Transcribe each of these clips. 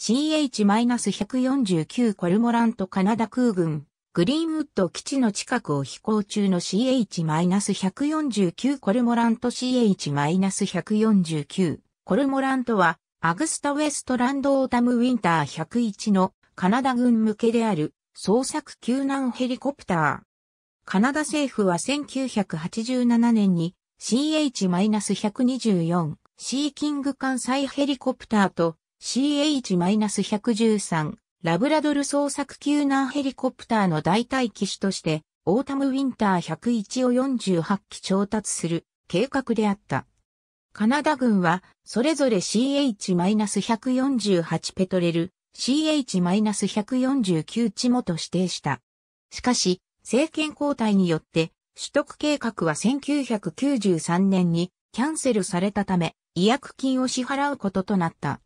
CH-149 コルモラントカナダ空軍、グリーンウッド基地の近くを飛行中の CH-149 コルモラント CH-149 コルモラントは、アグスタ・ウェストランド・オータム・ウィンター101のカナダ軍向けである捜索救難ヘリコプター。カナダ政府は1987年に CH-124 シーキング艦載ヘリコプターと CH-113 ラブラドル捜索救難ヘリコプターの代替機種として、オータムウィンター101を48機調達する計画であった。カナダ軍は、それぞれ CH-148 ペトレル、CH-149 チモと指定した。しかし、政権交代によって、取得計画は1993年にキャンセルされたため、違約金を支払うこととなった。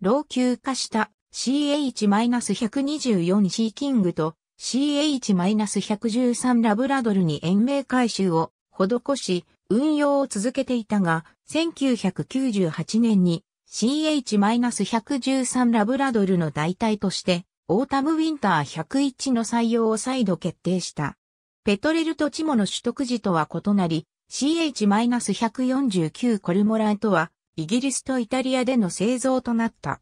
老朽化した CH-124 シーキングと CH-113 ラブラドルに延命回収を施し、運用を続けていたが、1998年に CH-113 ラブラドルの代替として、オータムウィンター101の採用を再度決定した。ペトレルとチモの取得時とは異なり、CH-149 コルモランとはイギリスとイタリアでの製造となった。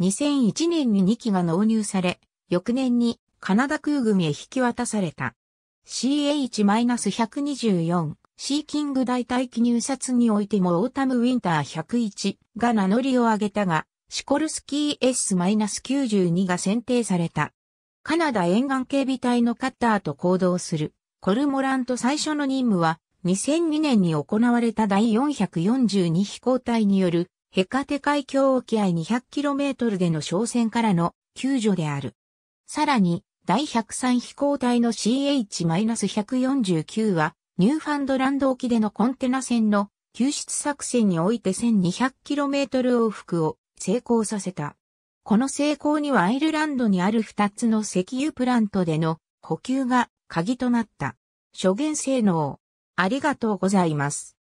2001年に2機が納入され、翌年にカナダ空軍へ引き渡された。CH-124 シーキング大隊機入札においてもオータムウィンター101が名乗りを上げたが、シコルスキー S-92 が選定された。カナダ沿岸警備隊のカッターと行動するコルモラント最初の任務は2002年に行われた第442飛行隊によるヘカテ海峡沖合 200km での商船からの救助である。さらに、第103飛行隊の CH-149 は、ニューファンドランド沖でのコンテナ船の救出作戦において 1200km 往復を成功させた。この成功にはアイルランドにある2つの石油プラントでの補給が鍵となった。諸元性能。ありがとうございます。